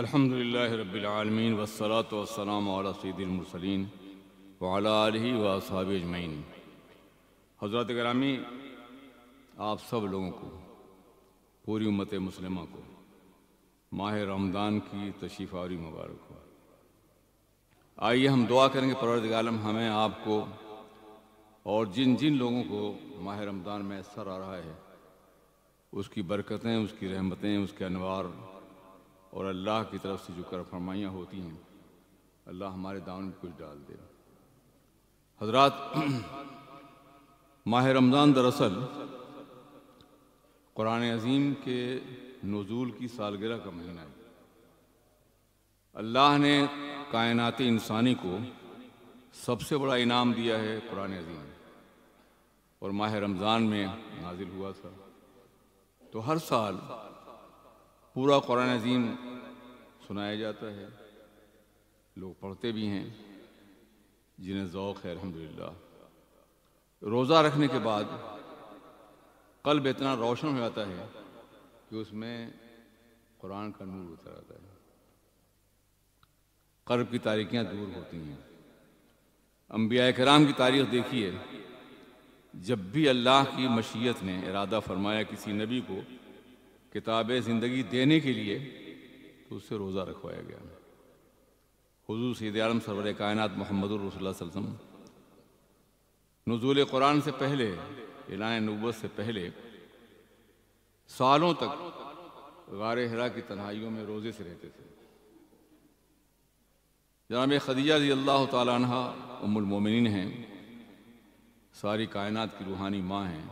अल्हम्दुलिल्लाह रब्बिलआलमीन वस्सलातु वस्सलाम अला सय्यदिल मुरसलीन व अला आलिहि व अस्हाबि अजमैन हजरत ग्रामी आप सब लोगों को पूरी उम्मत मुसलमा को माह रमज़ान की तशीफ़ावरी मुबारक हो आइए हम दुआ करेंगे परवरदिगालम हमें आपको और जिन जिन लोगों को माह रमज़ान में असर आ रहा है उसकी बरकतें उसकी रहमतें उसके अनवार और अल्लाह की तरफ से जो कर फरमाइयाँ होती हैं अल्लाह हमारे दामन में कुछ डाल दे हजरत माह रमज़ान दरअसल क़ुरान अजीम के नज़ूल की सालगिरह का महीना है अल्लाह ने कायनात इंसानी को सबसे बड़ा इनाम दिया है कुरान अजीम और माह रमज़ान में नाजिल हुआ था तो हर साल पूरा कुरान अजीम सुनाया जाता है लोग पढ़ते भी हैं जिन्हें ओक़ है अलहमदिल्ला रोज़ा रखने के बाद कल्ब इतना रोशन हो जाता है कि उसमें कुरान का नूर उतर आता है कर्ब की तारीखियाँ दूर होती हैं अम्बिया कराम की तारीख देखिए जब भी अल्लाह की मशीयत ने इरादा फरमाया किसी नबी को किताब ज़िंदगी देने के लिए तो उससे रोज़ा रखवाया गया हजू सैद आलम सरवर कायनत मोहम्मद रसोलम नजूल कुरान से पहले इलाए नबत से पहले सालों तक गार हरा की तनाइयों में रोज़े से रहते थे जनाब खदीजा जी अल्लाह तमिन हैं सारी कायनत की रूहानी माँ हैं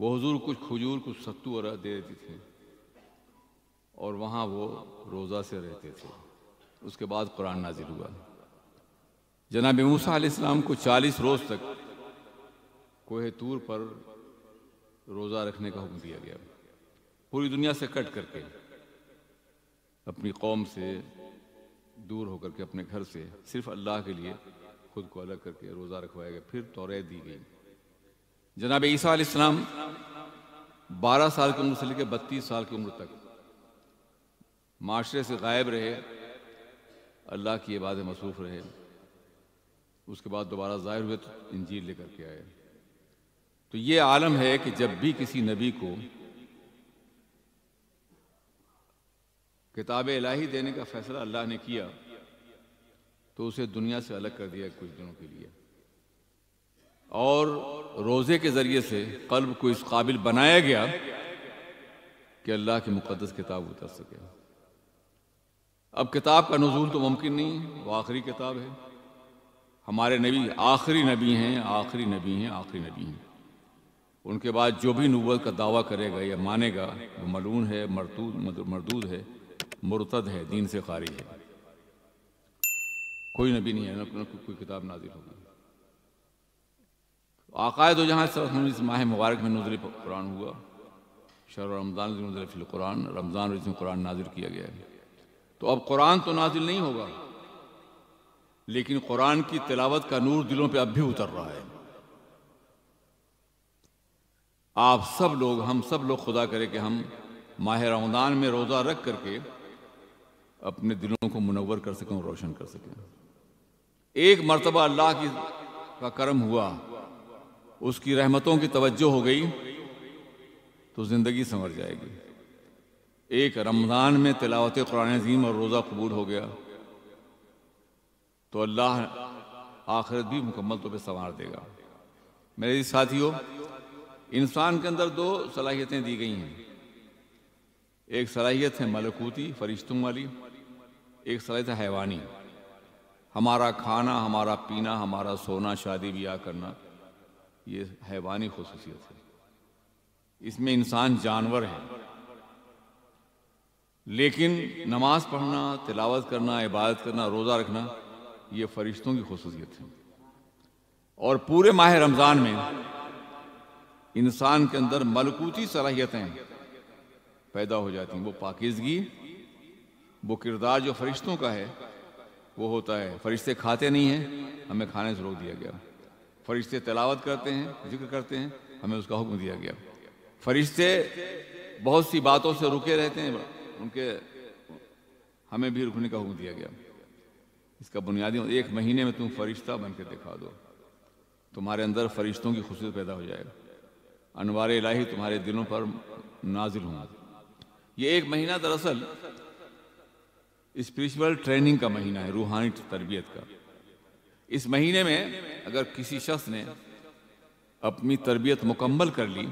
वो हजूर कुछ खजूर कुछ सत्तू वगैरह दे देते थे और वहाँ वो रोज़ा से रहते थे उसके बाद कुरान नाजिल हुआ जनाब मूसा आसमाम को चालीस रोज़ तक कोह तूर पर रोज़ा रखने का हुक्म दिया गया पूरी दुनिया से कट करके अपनी कौम से दूर होकर के अपने घर से सिर्फ अल्लाह के लिए खुद को अलग करके रोज़ा रखवाया गया फिर तोरे दी गई जनाब ईसा इस्लाम 12 साल की उम्र से लेकर बत्तीस साल की उम्र तक माशरे से गायब रहे अल्लाह की इबादत मसरूफ़ रहे उसके बाद दोबारा ज़ाहिर हुए तो इंजीर लेकर के आए तो ये आलम है कि जब भी किसी नबी को किताब इलाही देने का फैसला अल्लाह ने किया तो उसे दुनिया से अलग कर दिया कुछ दिनों के लिए और रोज़े के ज़रिए से कल्ब को इस काबिल बनाया गया कि अल्लाह की मुकदस किताब उतर सके अब किताब का नजूल तो मुमकिन नहीं है वो आखिरी किताब है हमारे नबी आखिरी नबी हैं आखिरी नबी हैं आखिरी नबी हैं उनके बाद जो भी नबूत का दावा करेगा या मानेगा वो मलून है मरतूद मरदूद है मुरतद है दीन से खारिज है कोई नबी नहीं है ना कोई किताब नाजिल होगी आकायद जहाँ इस माह मुबारक में नजर कुरान हुआ शर रमज़ान नजर कुरान रमज़ान इसमें कुरान नाजिल किया गया है तो अब कुरान तो नाजिल नहीं होगा लेकिन कुरान की तिलावत का नूर दिलों पे अब भी उतर रहा है आप सब लोग हम सब लोग खुदा करें कि हम माह रमज़ान में रोज़ा रख करके अपने दिलों को मुनवर कर सकें और रोशन कर सकें एक मरतबा अल्लाह की का करम हुआ उसकी रहमतों की तवज्जो हो गई तो ज़िंदगी संवर जाएगी एक रमज़ान में तिलावत कुरान अजीम और रोज़ा कबूल हो गया तो अल्लाह आखिरत भी मुकम्मल तौर पर संवार देगा मेरे साथियों इंसान के अंदर दो सलाहियतें दी गई हैं एक सलाहियत है मलकूती फरिश्तों वाली एक सलाहियत है हैवानी हमारा खाना हमारा पीना हमारा सोना शादी ब्याह करना ये हैवानी खसूसियत है इसमें इंसान जानवर है लेकिन नमाज पढ़ना तिलावत करना इबादत करना रोज़ा रखना ये फरिश्तों की खसूसियत है और पूरे माह रमज़ान में इंसान के अंदर मलकूती सलाहियतें पैदा हो जाती हैं वो पाकिजगी वो किरदार जो फरिश्तों का है वो होता है फरिश्ते खाते नहीं हैं हमें खाने से रोक दिया गया फरिश्ते तलावत करते हैं जिक्र करते हैं हमें उसका हुक्म दिया गया फरिश्ते बहुत सी बातों से रुके रहते हैं उनके हमें भी रुकने का हुक्म दिया गया इसका बुनियादी एक महीने में तुम फरिश्ता बनकर दिखा दो तुम्हारे अंदर फरिश्तों की खसूस पैदा हो जाएगा अनवार इलाही तुम्हारे दिलों पर नाजिल होंगे ये एक महीना दरअसल स्पिरिचुअल ट्रेनिंग का महीना है रूहानी तरबियत का इस महीने में अगर किसी शख्स ने अपनी तरबियत मुकम्मल कर ली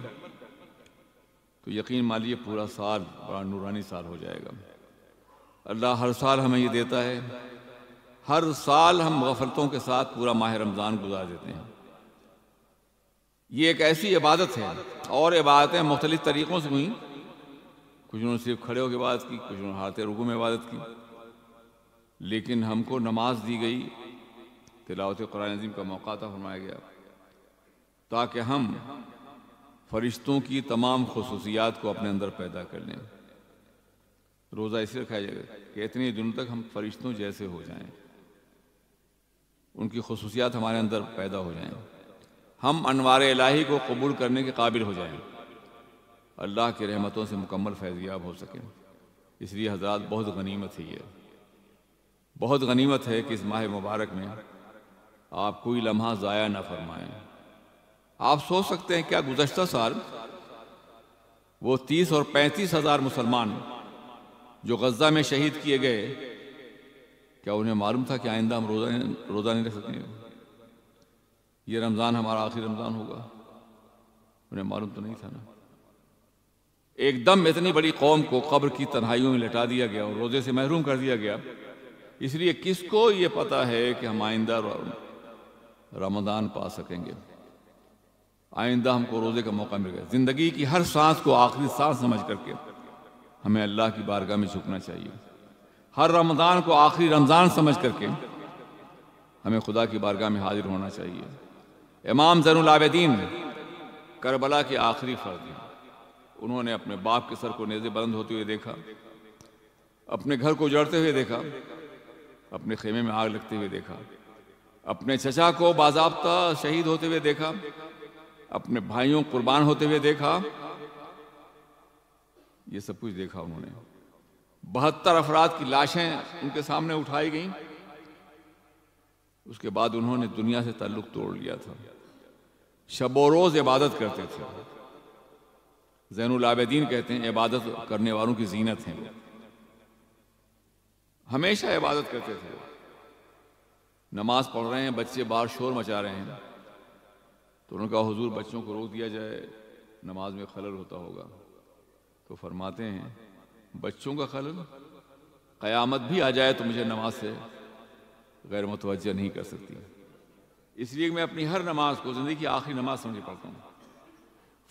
तो यकीन मानिए पूरा साल बड़ा नूरानी साल हो जाएगा अल्लाह हर साल हमें ये देता है हर साल हम गफलतों के साथ पूरा माह रमज़ान गुजार देते हैं ये एक ऐसी इबादत है और इबादतें मुख्तलिफ तरीक़ों से हुई कुछ उन्होंने सिर्फ खड़े होकर इबादत की कुछ उन्होंने हाथ रुकू में इबादत की लेकिन हमको नमाज दी गई तिलावत कुरान अजीम का मौका था फरमाया गया ताकि हम फरिश्तों की तमाम खसूसियात को अपने अंदर पैदा कर लें रोज़ा इसलिए रखा जाएगा कि इतने दिनों तक हम फरिश्तों जैसे हो जाएं उनकी खसूसियात हमारे अंदर पैदा हो जाएं हम अनवार इलाही को कबूल करने के काबिल हो जाएं अल्लाह की रहमतों से मुकम्मल याब हो सकें इसलिए हजरात बहुत गनीमत है ये बहुत गनीमत है कि इस माह मुबारक में आप कोई लम्हा ज़ाया ना फरमाएं आप सोच सकते हैं क्या गुजशत साल वो तीस और पैंतीस हज़ार मुसलमान जो गजा में शहीद किए गए क्या उन्हें मालूम था कि आइंदा हम रोज़ा रोज़ा नहीं रख सकेंगे ये रमज़ान हमारा आखिरी रमज़ान होगा उन्हें मालूम तो नहीं था ना एकदम इतनी बड़ी कौम को कब्र की तन्हाइयों में लटा दिया गया और रोज़े से महरूम कर दिया गया इसलिए किसको ये पता है कि हम आइंदा रमदान पा सकेंगे आइंदा हमको रोज़े का मौका मिल गया ज़िंदगी की हर सांस को आखिरी सांस समझ करके हमें अल्लाह की बारगाह में झुकना चाहिए हर रमदान को आखिरी रमज़ान समझ करके हमें खुदा की बारगाह में हाजिर होना चाहिए इमाम जैनलाबद्दीन करबला के आखिरी फर्ज उन्होंने अपने बाप के सर को नेज़े बुलंद होते हुए देखा अपने घर को जड़ते हुए देखा अपने खेमे में आग लगते हुए देखा अपने चचा को बाजाबता शहीद होते हुए देखा अपने भाइयों कुर्बान होते हुए देखा ये सब कुछ देखा उन्होंने बहत्तर अफराद की लाशें उनके सामने उठाई गईं उसके बाद उन्होंने दुनिया से ताल्लुक तोड़ लिया था रोज इबादत करते थे जैनदीन आबेदीन कहते हैं इबादत करने वालों की जीनत है हमेशा इबादत करते थे नमाज पढ़ रहे हैं बच्चे बाहर शोर मचा रहे हैं तो उन्होंने कहा हुजूर बच्चों को रोक दिया जाए नमाज में खलल होता होगा तो फरमाते हैं बच्चों का खलल क़यामत भी आ जाए तो मुझे नमाज से गैर मुतवजह नहीं कर सकती इसलिए मैं अपनी हर नमाज को ज़िंदगी की आखिरी नमाज समझ पढ़ता हूँ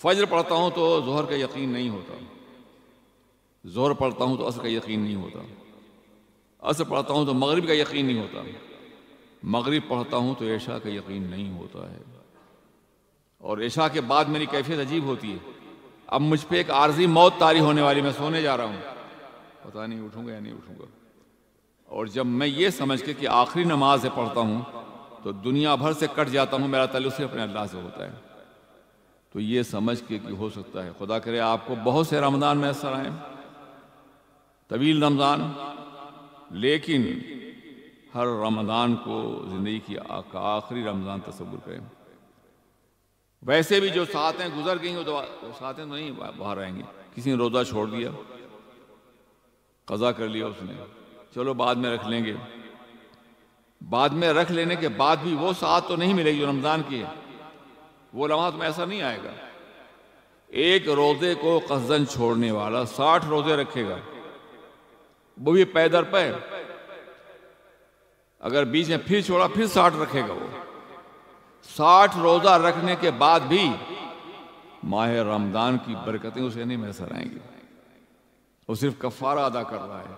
फजर पढ़ता हूँ तो जहर का यकीन नहीं होता जोर पढ़ता हूँ तो असर का यकीन नहीं होता असर पढ़ता हूँ तो मगरब का यकीन नहीं होता मगरिब पढ़ता हूँ तो ऐशा का यकीन नहीं होता है और ऐशा के बाद मेरी कैफियत अजीब होती है अब मुझ पर एक आर्जी मौत तारी होने वाली मैं सोने जा रहा हूँ पता नहीं उठूँगा या नहीं उठूँगा और जब मैं ये समझ के कि आखिरी नमाज है पढ़ता हूँ तो दुनिया भर से कट जाता हूँ मेरा तल्लु सिर्फ अपने अल्लाह से होता है तो ये समझ के कि हो सकता है खुदा करे आपको बहुत से रमज़ान मैसर आए तवील रमज़ान लेकिन हर रमज़ान को ज़िंदगी की आखिरी रमज़ान तस्वुर करें वैसे भी जो सातें गुजर गई वो तो सातें तो नहीं बाहर आएंगे किसी ने रोज़ा छोड़ दिया कज़ा कर लिया उसने चलो बाद में रख लेंगे बाद में रख लेने के बाद भी वो साथ तो नहीं मिलेगी जो रमज़ान की है वो लम्हा तुम्हें ऐसा नहीं आएगा एक रोज़े को कसदन छोड़ने वाला साठ रोज़े रखेगा वो भी पैदर पै। अगर बीच में फिर छोड़ा फिर साठ रखेगा वो साठ रोजा रखने के बाद भी माह रमदान की बरकतें उसे नहीं मैसर आएंगी वो सिर्फ कफारा अदा कर रहा है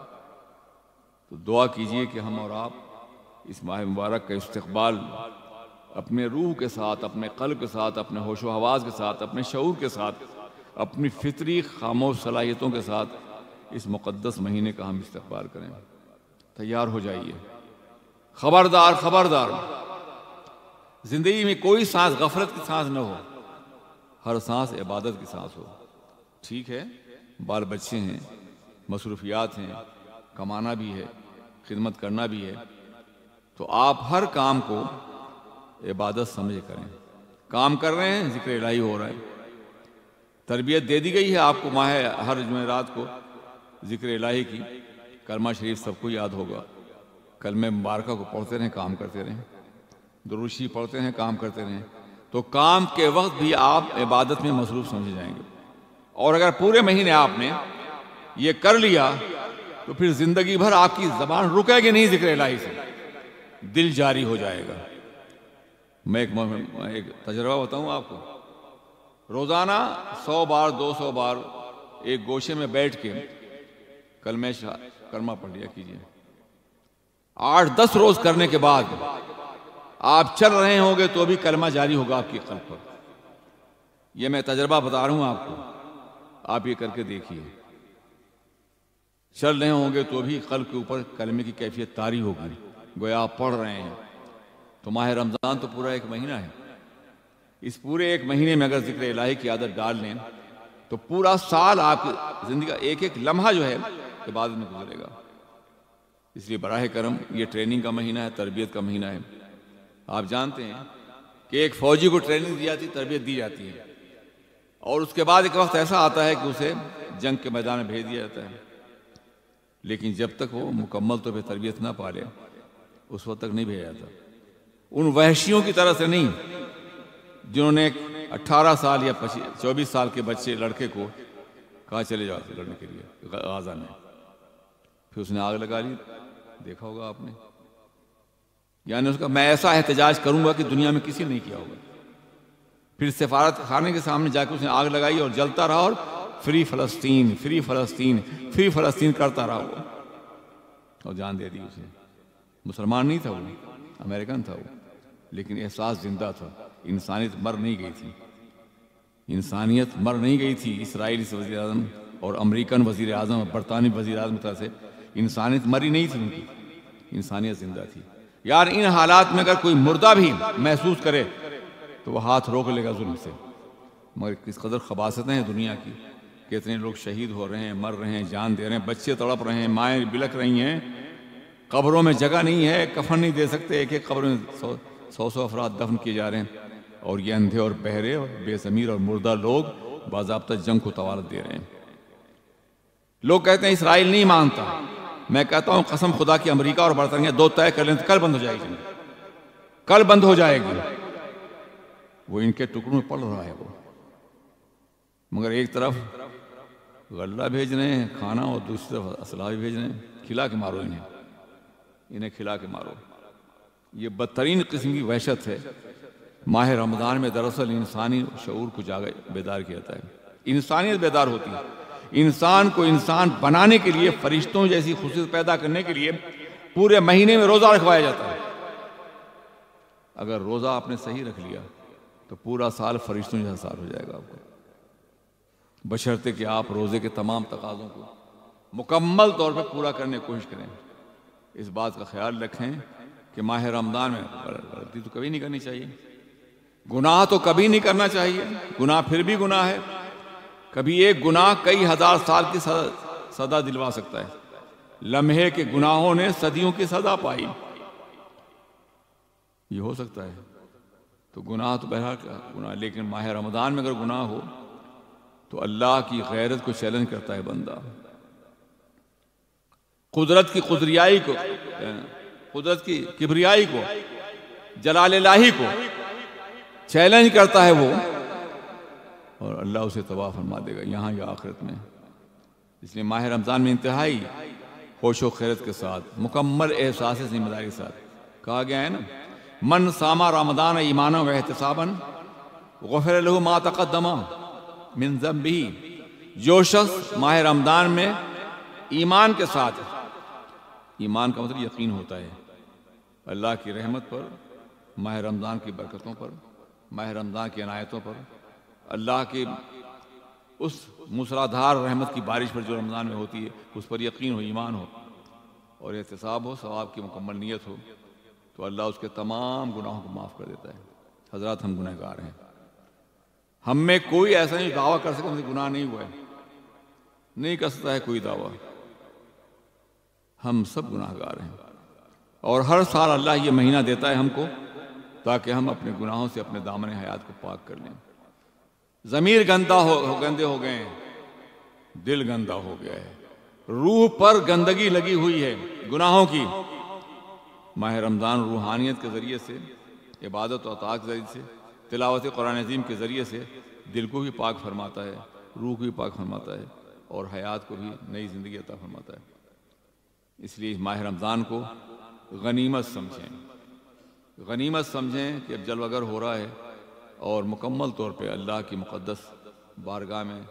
तो दुआ कीजिए कि हम और आप इस माह मुबारक का इस्तकबाल अपने रूह के साथ अपने कल के साथ अपने होशो हवास के साथ अपने शऊर के साथ अपनी फितरी खामोश सलाहियतों के साथ इस मुक़दस महीने का हम इस्तकबाल करें तैयार हो जाइए खबरदार खबरदार जिंदगी में कोई सांस गफरत की सांस न हो हर सांस इबादत की सांस हो ठीक है बाल बच्चे हैं मसरूफियात हैं कमाना भी है खिदमत करना भी है तो आप हर काम को इबादत समझ करें काम कर रहे हैं जिक्र लड़ाई हो रहा है तरबियत दे दी गई है आपको माह हर जुमेरात को जिक्र लाही की कर्मा शरीफ सबको याद होगा कल में मुबारक को पढ़ते रहें काम करते रहें दुरुशी पढ़ते रहें काम करते रहें तो काम के वक्त भी आप इबादत में मसरूफ़ समझे जाएंगे और अगर पूरे महीने आपने ये कर लिया तो फिर ज़िंदगी भर आपकी ज़बान रुकेगी नहीं जिक्र लाही से दिल जारी हो जाएगा मैं एक मैं एक तजर्बा बताऊं आपको रोज़ाना सौ बार दो सौ बार एक गोशे में बैठ के कलमेश कर्मा पढ़ लिया कीजिए आठ दस रोज करने के बाद आप चल रहे होंगे तो भी कलमा जारी होगा आपकी कल पर यह मैं तजर्बा बता रहा हूं आपको आप ये करके देखिए चल रहे होंगे तो भी कल के ऊपर कलमे की कैफियत तारी होगी गोया आप पढ़ रहे हैं तो माह रमज़ान तो पूरा एक महीना है इस पूरे एक महीने में अगर जिक्र इलाही की आदत डाल लें तो पूरा साल आपकी जिंदगी का एक एक लम्हा जो है इबादत में गुजरेगा इसलिए बराह करम ये ट्रेनिंग का महीना है तरबियत का महीना है आप जानते हैं कि एक फौजी को ट्रेनिंग दी जाती तरबियत दी जाती है और उसके बाद एक वक्त ऐसा आता है कि उसे जंग के मैदान में भेज दिया जाता है लेकिन जब तक वो मुकम्मल तौर तो पर तरबियत ना पा ले उस वक्त तक नहीं भेजा जाता उन वहशियों की तरह से नहीं जिन्होंने 18 साल या चौबीस साल के बच्चे लड़के को कहा चले जाते लड़ने के लिए गाजा में फिर उसने आग लगा ली देखा होगा आपने यानी उसका मैं ऐसा एहतजाज करूंगा कि दुनिया में किसी ने नहीं किया होगा फिर सिफारत खाने के सामने जाकर उसने आग लगाई और जलता रहा और फ्री फलस्तीन फ्री फलस्तीन फ्री फलस्तीन करता रहा वो और जान दे दी उसे मुसलमान नहीं था वो अमेरिकन था वो लेकिन एहसास जिंदा था इंसानियत मर नहीं गई थी इंसानियत मर नहीं गई थी इसराइली वजी अजम और अमरीकन वजीर अजम और बरतानी वजी अजम तरह से इंसानियत मरी नहीं थी उनकी इंसानियत जिंदा थी यार इन हालात में अगर कोई मुर्दा भी महसूस करे तो वह हाथ रोक लेगा जुल्म से मगर किस कदर खबासतें हैं दुनिया की कितने लोग शहीद हो रहे हैं मर रहे हैं जान दे रहे हैं बच्चे तड़प रहे हैं माएँ बिलक रही हैं कब्रों में जगह नहीं है कफन नहीं दे सकते एक एक कब्र में सौ सौ सौ अफराद दफन किए जा रहे हैं और ये अंधे और बहरे और बेसमीर और मुर्दा लोग बाबा जंग को तवारत दे रहे हैं लोग कहते हैं इसराइल नहीं मानता मैं कहता हूँ कसम खुदा की अमेरिका और बरतानिया दो तय कर लें तो कल बंद हो जाएगी कल बंद हो जाएगी वो इनके टुकड़ों में पड़ रहा है वो मगर एक तरफ गल्ला भेज रहे हैं खाना और दूसरी तरफ असलाह भी भेज रहे हैं खिला के मारो इन्हें इन्हें खिला के मारो ये बदतरीन किस्म की वहशत है माह रमज़ान में दरअसल इंसानी शूर को जागा बेदार किया जाता है इंसानियत बेदार होती है इंसान को इंसान बनाने के लिए फरिश्तों जैसी खुशियत पैदा करने के लिए पूरे महीने में रोज़ा रखवाया जाता है अगर रोज़ा आपने सही रख लिया तो पूरा साल फरिश्तों जैसा साल हो जाएगा आपको बशर्ते कि आप रोज़े के तमाम तकाज़ों को मुकम्मल तौर पर पूरा करने की कोशिश करें इस बात का ख्याल रखें कि माह रमदान में गलती तो कभी नहीं करनी चाहिए गुनाह तो कभी नहीं करना चाहिए गुनाह फिर भी गुनाह है कभी एक गुनाह कई हजार साल की सजा दिलवा सकता है लम्हे के गुनाहों ने सदियों की सजा पाई ये हो सकता है तो गुनाह तो बहरा का गुनाह लेकिन माह रमदान में अगर गुनाह हो तो अल्लाह की गैरत को चैलेंज करता है बंदा कुदरत की कुदरियाई को कुदरत की किबरियाई को जलाल लाही को चैलेंज करता है वो और अल्लाह उसे तबाह फरमा देगा यहाँ या आखिरत में इसलिए माह रमज़ान में इंतहाई होश व खैरत के साथ मुकम्मल एहसास जिम्मेदारी के साथ कहा गया है ना मन सामा रमदान ईमान व एहतसाबन गफर लहू मातकदमा मिनजम भी जो शख्स माह रमदान में ईमान के साथ ईमान का मतलब यकीन होता है अल्लाह की रहमत पर माह रमज़ान की बरकतों पर माह रमज़ान की अनायतों पर अल्लाह के उस मुसलाधार रहमत की बारिश पर जो रमज़ान में होती है उस पर यकीन हो ईमान हो और एहतसाब हो सवाब की मुकम्मल नीयत हो तो अल्लाह उसके तमाम गुनाहों को माफ़ कर देता है हजरत हम गुनहगार हैं हम में कोई ऐसा नहीं दावा कर सकता गुनाह नहीं हुआ है नहीं कर सकता है कोई दावा हम सब गुनाहगार हैं और हर साल अल्लाह ये महीना देता है हमको ताकि हम अपने गुनाहों से अपने दामन हयात को पाक कर लें जमीर गंदा हो, हो गंदे हो गए हैं दिल गंदा हो गया है रूह पर गंदगी लगी हुई है गुनाहों की माह रमज़ान रूहानियत के ज़रिए से इबादत और ताक के जरिए से तिलावत कुरान अजीम के ज़रिए से दिल को भी पाक फरमाता है रूह को भी पाक फरमाता है और हयात को भी नई ज़िंदगी अता फरमाता है इसलिए माह रमज़ान को गनीमत समझें गनीमत समझें कि अब जलवागर हो रहा है और मुकम्मल तौर पे अल्लाह की मुक़दस बारगाह में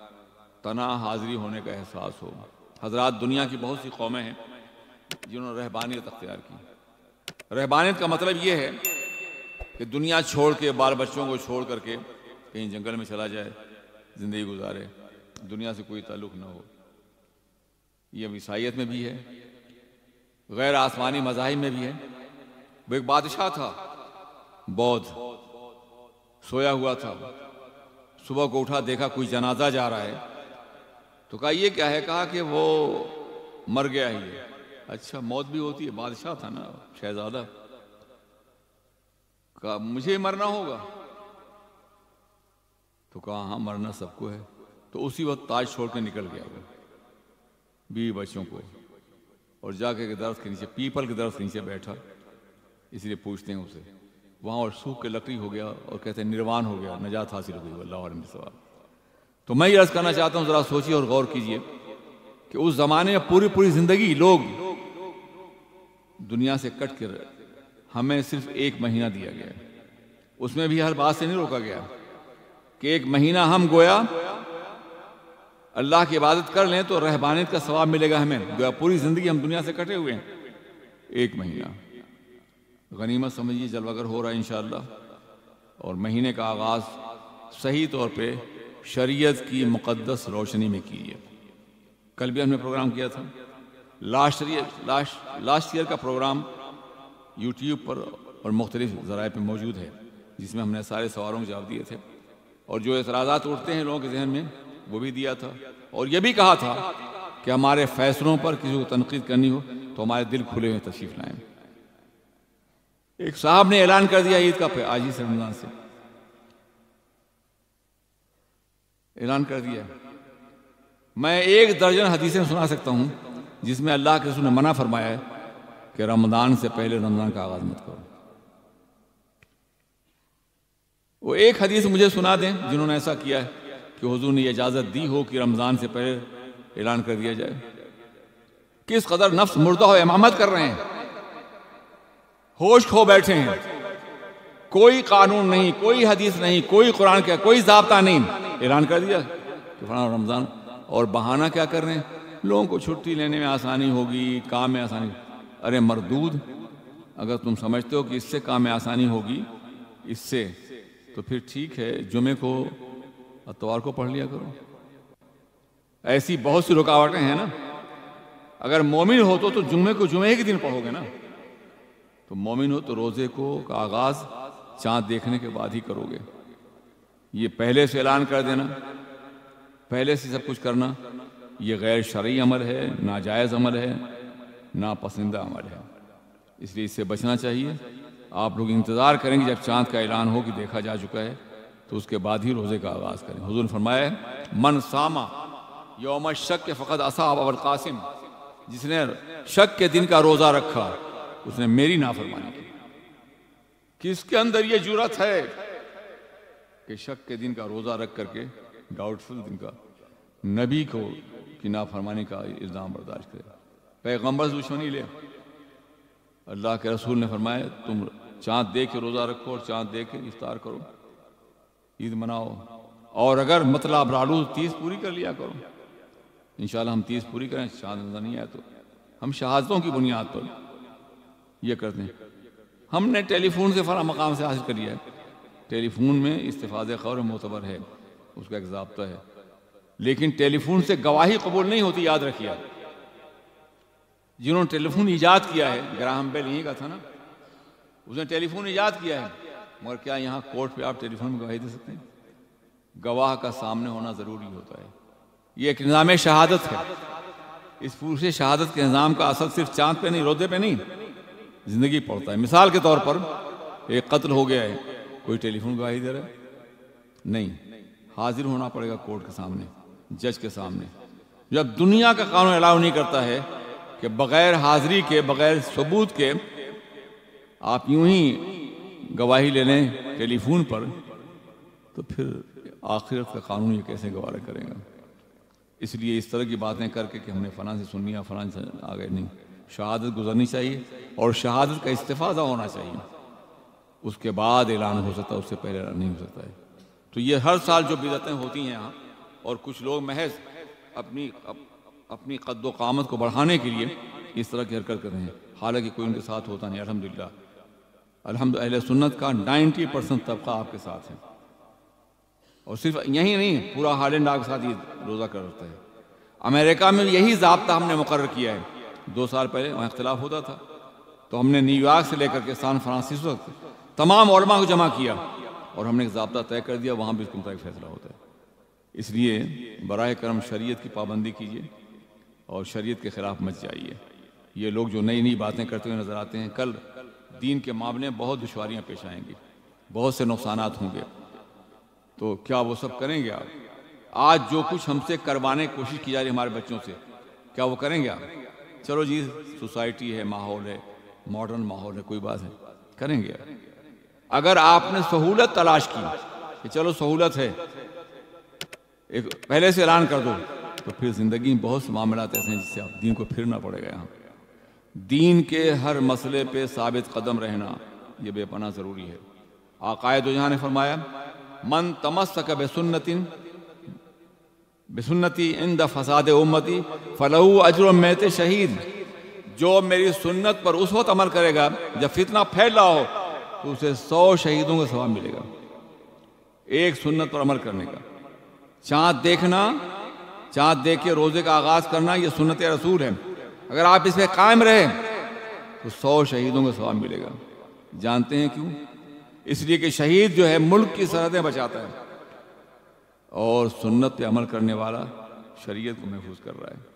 तना हाजिरी होने का एहसास हो हजरत दुनिया की बहुत सी कौमें हैं जिन्होंने रहबानियत अख्तियार की रहबानियत का मतलब ये है कि दुनिया छोड़ के बाल बच्चों को छोड़ करके कहीं जंगल में चला जाए ज़िंदगी गुजारे दुनिया से कोई ताल्लुक ना हो ये ईसाइत में भी है गैर आसमानी मजाहिब में भी है वो एक बादशाह था बौद्ध सोया हुआ था सुबह को उठा देखा कोई जनाजा जा रहा है तो कहा ये क्या है कहा कि वो मर गया ही अच्छा मौत भी होती है बादशाह था ना शहजादा कहा मुझे मरना होगा तो कहा हाँ मरना सबको है तो उसी वक्त ताज छोड़ के निकल गया वो बी बच्चों को और जाके के दरख्त के नीचे पीपल के दर्द के नीचे बैठा इसलिए पूछते हैं उसे वहाँ और सूख के लकड़ी हो गया और कहते हैं निर्वाण हो गया नजात हासिल हो गई अल्लाह सवाल तो मैं ये अर्ज़ करना चाहता हूँ ज़रा सोचिए और गौर कीजिए कि उस ज़माने में पूरी पूरी ज़िंदगी लोग दुनिया से कट कर हमें सिर्फ एक महीना दिया गया उसमें भी हर बात से नहीं रोका गया कि एक महीना हम गोया अल्लाह की इबादत कर लें तो रहबानियत का सवाब मिलेगा हमें गोया पूरी ज़िंदगी हम दुनिया से कटे हुए हैं एक महीना गनीमत समझिए जलवागर हो रहा है इन और महीने का आगाज़ सही तौर पे शरीयत की मुकद्दस रोशनी में कीजिए कल भी हमने प्रोग्राम किया था last year last last year का प्रोग्राम यूट्यूब पर और मुख्तलिफ ज़राए पर मौजूद है जिसमें हमने सारे सवालों के जवाब दिए थे और जो एतराज़ात उठते हैं लोगों के जहन में वो भी दिया था और यह भी कहा था कि हमारे फैसलों पर किसी को तनकीद करनी हो तो हमारे दिल खुले हुए तशरीफ़ लाएँ एक साहब ने ऐलान कर दिया ईद का आज ही से रमजान से ऐलान कर दिया मैं एक दर्जन हदीसें सुना सकता हूं जिसमें अल्लाह के ने मना फरमाया है कि रमजान से पहले रमजान का आगाज मत करो वो एक हदीस मुझे सुना दें जिन्होंने ऐसा किया है कि हुजूर ने इजाज़त दी हो कि रमज़ान से पहले ऐलान कर दिया जाए किस कदर नफ्स मुर्दा हो इमामत कर रहे हैं होश खो बैठे हैं कोई कानून नहीं कोई हदीस नहीं कोई कुरान क्या कोई जबता नहीं ऐलान कर दिया कि फला रमज़ान और बहाना क्या कर रहे हैं लोगों को छुट्टी लेने में आसानी होगी काम में आसानी अरे मरदूद अगर तुम समझते हो कि इससे काम में आसानी होगी इससे तो फिर ठीक है जुमे को अतवार को पढ़ लिया करो ऐसी बहुत सी रुकावटें हैं ना अगर मोमिन हो तो, तो जुम्मे को जुमे के दिन पढ़ोगे ना तो मोमिन हो तो रोज़े को का आगाज़ चाँद देखने के बाद ही करोगे ये पहले से ऐलान कर देना पहले से सब कुछ करना ये गैर शर्य अमल है नाजायज़ अमल है नापसंदा अमल है इसलिए इससे बचना चाहिए आप लोग इंतज़ार करेंगे जब चाँद का ऐलान हो कि देखा जा चुका है तो उसके बाद ही रोज़े का आगाज़ करें हजूर फरमाए मन सामा योम शक के फ़कत असाब अबल कासिम जिसने शक के दिन का रोज़ा रखा उसने मेरी नाफरमानी की किसके अंदर ये जरूरत है कि शक के दिन का रोजा रख करके डाउटफुल दिन का नबी को की नाफरमानी का इल्ज़ाम बर्दाश्त करे पैगम्बर दुश्मनी ले अल्लाह के रसूल ने फरमाया तुम चाँद दे के रोज़ा रखो और चाँद दे के इफ्तार करो ईद मनाओ और अगर मतलब राडू तीस पूरी कर लिया करो इन हम तीस पूरी करें चाँद नजर नहीं आए तो हम शहादतों की बुनियाद पर ये कर दें हमने टेलीफोन से फ़ला मकाम से हासिल कर लिया है टेलीफोन में इस्तफाज खबर मोतबर है उसका एक जबता है लेकिन टेलीफोन से गवाही कबूल नहीं होती याद रखिए जिन्होंने टेलीफोन ईजाद किया है ग्राहम बेल यहीं का था ना उसने टेलीफोन ईजाद किया है मगर क्या यहाँ कोर्ट पे आप टेलीफोन में गवाही दे सकते हैं गवाह का सामने होना ज़रूरी होता है ये एक निज़ाम शहादत है इस पूरे शहादत के निज़ाम का असर सिर्फ चांद पे नहीं रोदे पे नहीं ज़िंदगी पड़ता है मिसाल के तौर पर एक कत्ल हो गया है कोई टेलीफोन गवाही दे रहा है नहीं हाजिर होना पड़ेगा कोर्ट के सामने जज के सामने जब दुनिया का कानून अलाउ नहीं करता है कि बगैर हाजिरी के बगैर सबूत के आप यूं ही गवाही ले लें टेलीफोन पर तो फिर आखिरत का कानून ये कैसे गवारा करेगा इसलिए इस तरह की बातें करके कि हमने फलां से सुन लिया फलां से आ गए नहीं शहादत गुजरनी चाहिए और शहादत का इस्तफादा होना चाहिए उसके बाद ऐलान हो सकता है उससे पहले ऐलान नहीं हो सकता है तो ये हर साल जो बिदतें होती हैं यहाँ और कुछ लोग महज अपनी अप, अपनी कद को बढ़ाने के लिए इस तरह की हरकत कर रहे हैं हालांकि कोई उनके साथ होता नहीं अलहमदिल्ला अलहमद अहल सुन्नत का नाइन्टी परसेंट तबका आपके साथ है और सिर्फ यही नहीं पूरा हाल आपके साथ ये रोज़ा करता है अमेरिका में यही जबता हमने मुकर किया है दो साल पहले वहाँ इख्तलाफ होता था तो हमने न्यूयॉर्क से लेकर के सान फ्रांसिस तक तमाम उलमा को जमा किया और हमने एक जबता तय कर दिया वहाँ भी उसके मुताबिक फैसला होता है इसलिए बर करम शरीय की पाबंदी कीजिए और शरीय के ख़िलाफ़ मत जाइए ये लोग जो नई नई बातें करते हुए नज़र आते हैं कल दीन के मामले में बहुत दुशारियाँ पेश आएंगी बहुत से नुकसान होंगे तो क्या वो सब करेंगे आप आज जो कुछ हमसे करवाने की कोशिश की जा रही है हमारे बच्चों से क्या वो करेंगे आप चलो जी सोसाइटी है माहौल है मॉडर्न माहौल है कोई बात है करेंगे अगर आपने सहूलत तलाश की कि चलो सहूलत है एक पहले से ऐलान कर दो तो फिर जिंदगी में बहुत से मामला ऐसे हैं जिससे आप दीन को फिरना पड़ेगा यहाँ दीन के हर मसले पे साबित कदम रहना ये बेपना ज़रूरी है आकायद जहाँ ने फरमाया मन तमस्तक सुन्नतिन बसन्नति इन द फसाद उम्मति फ़लहू अजर मैत शहीद जो मेरी सुन्नत पर उस वक्त अमल करेगा जब फितना फैल रहा हो तो उसे सौ शहीदों का सवाब मिलेगा एक सुन्नत पर अमल करने का चाँद देखना चाँद देख के रोज़े का आगाज़ करना ये सुन्नत रसूल है अगर आप इसमें कायम रहे तो सौ शहीदों का सवाब मिलेगा जानते हैं क्यों इसलिए कि शहीद जो है मुल्क की सरहदें बचाता है और सुन्नत पे अमल करने वाला शरीयत को महफूज कर रहा है